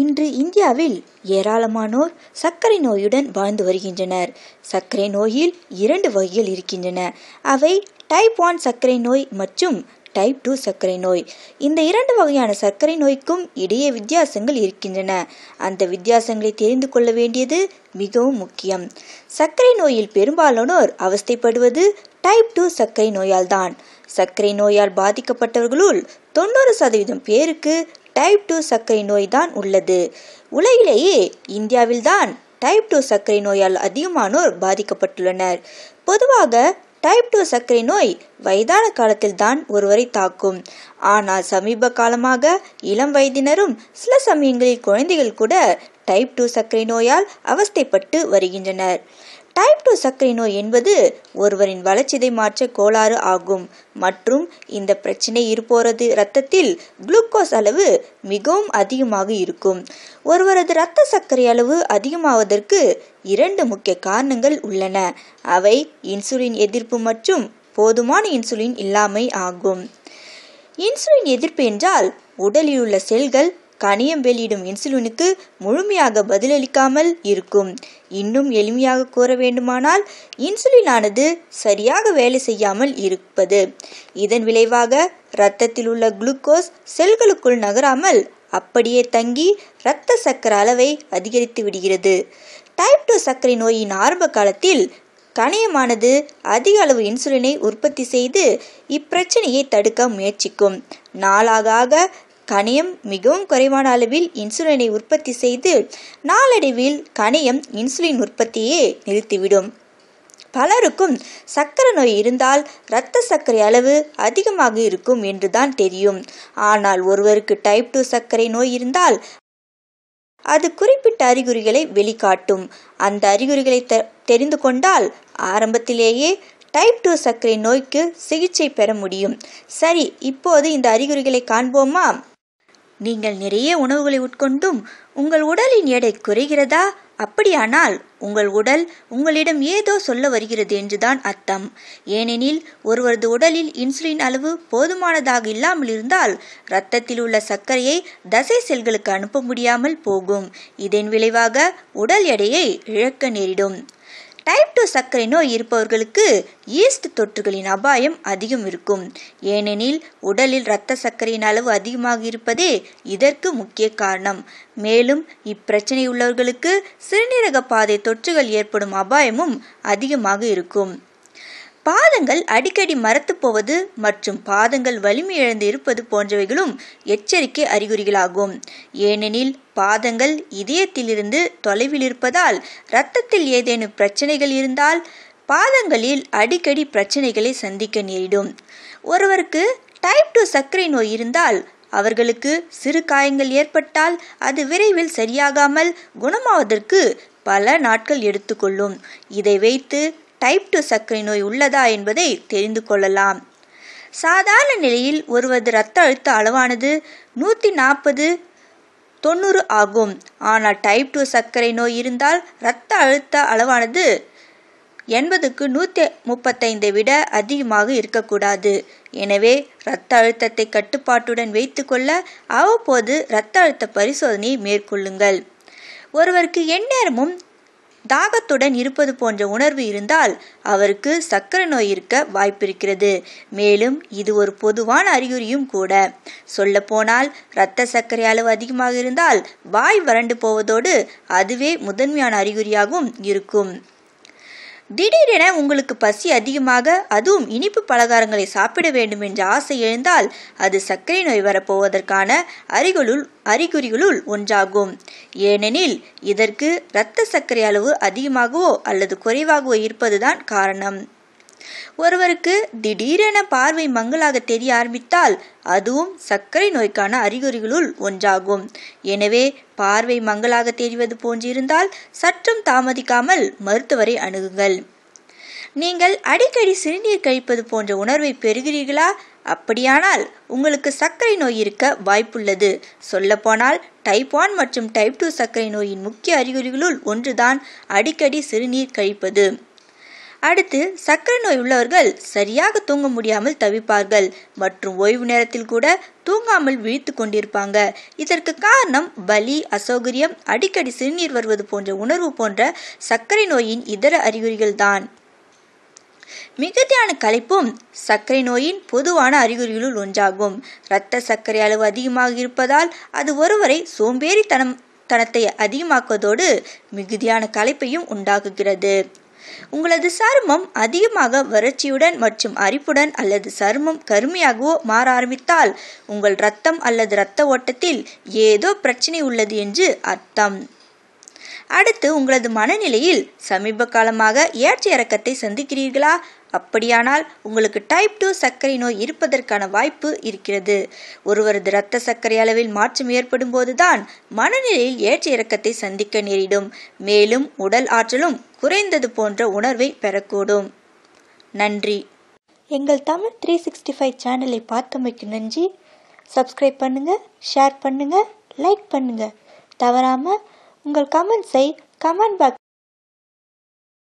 இன்று இந்தியாவில் ஏராளமானோர் சர்க்கரை நோயுடன் வாழ்ந்து வருகின்றனர் சர்க்கரை நோயில் இரண்டு வகைகள் இருக்கின்றன அவை டைப் ஒன் சர்க்கரை நோய் மற்றும் டைப் டூ சர்க்கரை நோய் இந்த இரண்டு வகையான சர்க்கரை நோய்க்கும் இடையே வித்தியாசங்கள் இருக்கின்றன அந்த வித்தியாசங்களை தெரிந்து கொள்ள வேண்டியது மிகவும் முக்கியம் சர்க்கரை நோயில் பெரும்பாலானோர் அவஸ்தைப்படுவது டைப் டூ சர்க்கரை நோயால் தான் சர்க்கரை நோயால் பாதிக்கப்பட்டவர்களுள் தொண்ணூறு சதவீதம் பேருக்கு டைப் டூ சர்க்கரை நோய் தான் உள்ளது உலகிலேயே இந்தியாவில்தான் டைப் டூ சர்க்கரை நோயால் அதிகமானோர் பாதிக்கப்பட்டுள்ளனர் பொதுவாக டைப் டூ சர்க்கரை நோய் வயதான காலத்தில் தான் ஒருவரை தாக்கும் ஆனால் சமீப காலமாக இளம் வயதினரும் சில சமயங்களில் குழந்தைகள் கூட டைப் டூ சர்க்கரை நோயால் அவஸ்தைப்பட்டு வருகின்றனர் டைப் டூ சர்க்கரை நோய் என்பது ஒருவரின் வளர்ச்சிதை மாற்ற கோளாறு ஆகும் மற்றும் இந்த பிரச்சனை இருப்போரது இரத்தத்தில் குளுக்கோஸ் அளவு மிகவும் அதிகமாக இருக்கும் ஒருவரது இரத்த சர்க்கரை அளவு அதிகமாவதற்கு இரண்டு முக்கிய காரணங்கள் உள்ளன அவை இன்சுலின் எதிர்ப்பு மற்றும் போதுமான இன்சுலின் இல்லாமை ஆகும் இன்சுலின் எதிர்ப்பு என்றால் உடலில் உள்ள செல்கள் கணியம் வெளியிடும் இன்சுலினுக்கு முழுமையாக பதிலளிக்காமல் இருக்கும் இன்னும் எளிமையாக கூற வேண்டுமானால் இன்சுலினானது சரியாக வேலை செய்யாமல் இருப்பது இதன் விளைவாக இரத்தத்தில் உள்ள குளுக்கோஸ் செல்களுக்குள் நகராமல் அப்படியே தங்கி இரத்த சக்கர அளவை அதிகரித்து விடுகிறது டைப் டூ சர்க்கரை நோயின் ஆரம்ப காலத்தில் கணியமானது அதிக அளவு இன்சுலினை உற்பத்தி செய்து இப்பிரச்சனையை தடுக்க முயற்சிக்கும் நாளாக கனியம் மிகவும் குறைவான அளவில் இன்சுலினை உற்பத்தி செய்து நாளடைவில் கனியம் இன்சுலின் உற்பத்தியே நிறுத்திவிடும் பலருக்கும் சக்கரை நோய் இருந்தால் இரத்த சர்க்கரை அளவு அதிகமாக இருக்கும் என்றுதான் தெரியும் ஆனால் ஒருவருக்கு டைப் டூ சர்க்கரை நோய் இருந்தால் அது குறிப்பிட்ட அறிகுறிகளை வெளிக்காட்டும் அந்த அறிகுறிகளை தெரிந்து கொண்டால் ஆரம்பத்திலேயே டைப் டூ சர்க்கரை நோய்க்கு சிகிச்சை பெற முடியும் சரி இப்போது இந்த அறிகுறிகளை காண்போமா நீங்கள் நிறைய உணவுகளை உட்கொண்டும் உங்கள் உடலின் எடை குறைகிறதா அப்படியானால் உங்கள் உடல் உங்களிடம் ஏதோ சொல்ல வருகிறது என்றுதான் அர்த்தம் ஏனெனில் ஒருவரது உடலில் இன்சுலின் அளவு போதுமானதாக இல்லாமல் இருந்தால் இரத்தத்தில் உள்ள சர்க்கரையை தசை செல்களுக்கு அனுப்ப முடியாமல் போகும் இதன் விளைவாக உடல் எடையை இழக்க நேரிடும் டைப் டூ சர்க்கரை நோய் இருப்பவர்களுக்கு ஈஸ்ட் தொற்றுகளின் அபாயம் அதிகம் இருக்கும் ஏனெனில் உடலில் இரத்த சர்க்கரையின் அளவு அதிகமாக இருப்பதே இதற்கு முக்கிய காரணம் மேலும் இப்பிரச்சனை உள்ளவர்களுக்கு சிறுநீரக பாதை தொற்றுகள் ஏற்படும் அபாயமும் அதிகமாக இருக்கும் பாதங்கள் அடிக்கடி மரத்து போவது மற்றும் பாதங்கள் வலிமை இழந்து இருப்பது போன்றவைகளும் எச்சரிக்கை அறிகுறிகளாகும் ஏனெனில் பாதங்கள் இதயத்திலிருந்து தொலைவில் இருப்பதால் இரத்தத்தில் ஏதேனும் பிரச்சனைகள் இருந்தால் பாதங்களில் அடிக்கடி பிரச்சனைகளை சந்திக்க நேரிடும் ஒருவருக்கு டைப் டூ சர்க்கரை நோய் இருந்தால் அவர்களுக்கு சிறு காயங்கள் ஏற்பட்டால் அது விரைவில் சரியாகாமல் குணமாவதற்கு பல நாட்கள் எடுத்துக்கொள்ளும் இதை வைத்து டைப் டூ சர்க்கரை நோய் உள்ளதா என்பதை தெரிந்து கொள்ளலாம் சாதாரண நிலையில் ஒருவரது இரத்த அழுத்த அளவானது நூற்றி நாற்பது தொண்ணூறு ஆகும் ஆனால் டைப் டூ சர்க்கரை நோய் இருந்தால் இரத்த அழுத்த அளவானது எண்பதுக்கு நூற்றி முப்பத்தைந்தை விட அதிகமாக இருக்கக்கூடாது எனவே இரத்த அழுத்தத்தை கட்டுப்பாட்டுடன் வைத்துக்கொள்ள அவ்வப்போது இரத்த அழுத்த பரிசோதனையை மேற்கொள்ளுங்கள் ஒருவருக்கு எந்நேரமும் தாகத்துடன் இருப்பது போன்ற உணர்வு இருந்தால் அவருக்கு சர்க்கரை நோய் இருக்க வாய்ப்பிருக்கிறது மேலும் இது ஒரு பொதுவான அறிகுறியும் கூட சொல்லப்போனால் இரத்த சர்க்கரை அளவு அதிகமாக இருந்தால் வாய் வறண்டு போவதோடு அதுவே முதன்மையான அறிகுறியாகவும் இருக்கும் திடீரென உங்களுக்கு பசி அதிகமாக அதுவும் இனிப்பு பலகாரங்களை சாப்பிட வேண்டும் என்ற ஆசை எழுந்தால் அது சர்க்கரை நோய் வரப்போவதற்கான அறிகுறிகளுள் ஒன்றாகும் ஏனெனில் இதற்கு இரத்த சர்க்கரை அளவு அதிகமாகவோ அல்லது குறைவாகவோ இருப்பதுதான் காரணம் ஒருவருக்கு திடீரென பார்வை மங்களாக தெரிய ஆரம்பித்தால் அதுவும் சர்க்கரை நோய்க்கான அறிகுறிகளுள் ஒன்றாகும் எனவே பார்வை மங்களாக தெரிவது போன்றிருந்தால் சற்றும் தாமதிக்காமல் மருத்துவரை அணுகுங்கள் நீங்கள் அடிக்கடி சிறுநீர் கழிப்பது போன்ற உணர்வை பெறுகிறீர்களா அப்படியானால் உங்களுக்கு சர்க்கரை நோய் இருக்க வாய்ப்புள்ளது சொல்லப்போனால் டைப் ஒன் மற்றும் டைப் டூ சர்க்கரை நோயின் முக்கிய அறிகுறிகளுள் ஒன்றுதான் அடிக்கடி சிறுநீர் கழிப்பது அடுத்து சர்க்கரை நோய் உள்ளவர்கள் சரியாக தூங்க முடியாமல் தவிப்பார்கள் மற்றும் ஓய்வு நேரத்தில் கூட தூங்காமல் விழித்து கொண்டிருப்பாங்க இதற்கு காரணம் பலி அசௌகரியம் அடிக்கடி சிறுநீர் வருவது போன்ற உணர்வு போன்ற சர்க்கரை நோயின் இதர அறிகுறிகள் தான் மிகுதியான களைப்பும் சர்க்கரை நோயின் பொதுவான அறிகுறிகளுள் ஒன்றாகும் இரத்த சர்க்கரை அளவு அதிகமாக இருப்பதால் அது ஒருவரை சோம்பேறித்தனம் தனத்தை அதிகமாக்குவதோடு மிகுதியான களைப்பையும் உண்டாக்குகிறது உங்களது சருமம் அதிகமாக வறட்சியுடன் மற்றும் அரிப்புடன் அல்லது சருமம் கருமையாகவோ மாற ஆரம்பித்தால் உங்கள் ரத்தம் அல்லது இரத்த ஓட்டத்தில் ஏதோ பிரச்சனை உள்ளது என்று அர்த்தம் அடுத்து உங்களது மனநிலையில் சமீப காலமாக ஏற்ற இறக்கத்தை சந்திக்கிறீர்களா அப்படியானால் உங்களுக்கு டைப் டூ சர்க்கரை நோய் இருப்பதற்கான வாய்ப்பு இருக்கிறது ஒருவரது இரத்த சர்க்கரை அளவில் மாற்றம் ஏற்படும் போதுதான் மனநிலையில் ஏற்ற இறக்கத்தை சந்திக்க நேரிடும் மேலும் உடல் ஆற்றலும் குறைந்தது போன்ற உணர்வை பெறக்கூடும் நன்றி எங்கள் தமிழ் த்ரீ சிக்ஸ்டி ஃபைவ் சேனலை பார்த்தமைக்கு நன்றி சப்ஸ்கிரைப் பண்ணுங்கள் ஷேர் பண்ணுங்கள் லைக் பண்ணுங்கள் தவறாமல் உங்கள் கமெண்ட்ஸை கமெண்ட் பாக்ஸ்